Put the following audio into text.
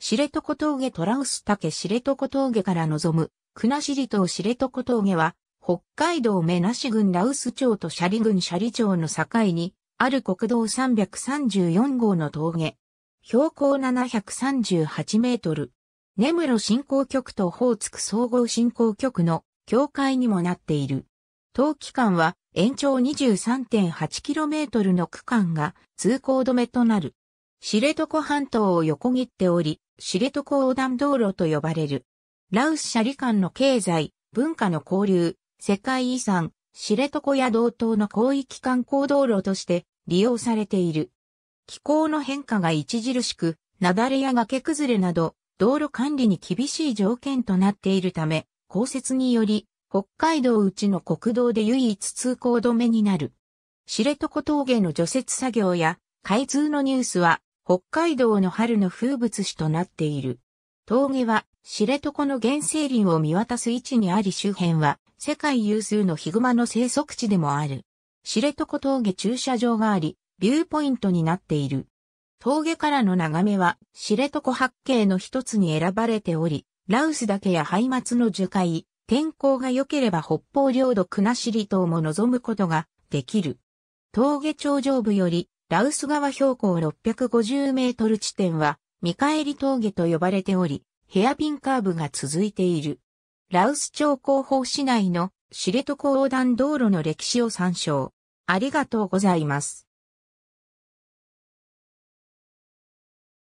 知床峠トラウス岳知床峠から望む、国後島知床峠は、北海道目なし郡羅臼町と斜里郡斜里町の境に、ある国道334号の峠。標高738メートル。根室振興局と宝津総合振興局の境界にもなっている。当期間は延長2 3 8トルの区間が通行止めとなる。知床半島を横切っており、知床横断道路と呼ばれる。ラウス斜里間の経済、文化の交流、世界遺産、知床や同等の広域観光道路として利用されている。気候の変化が著しく、雪崩や崖崩れなど、道路管理に厳しい条件となっているため、降雪により、北海道内の国道で唯一通行止めになる。知床峠の除雪作業や、開通のニュースは北海道の春の風物詩となっている。峠は、知床の原生林を見渡す位置にあり周辺は、世界有数のヒグマの生息地でもある。知床峠駐車場があり、ビューポイントになっている。峠からの眺めは、知床八景の一つに選ばれており、羅臼岳やハイマツの樹海、天候が良ければ北方領土国後島も望むことができる。峠頂上部よりラウス川標高650メートル地点は、見返り峠と呼ばれており、ヘアピンカーブが続いている。ラウス町広報市内の知床横断道路の歴史を参照。ありがとうございます。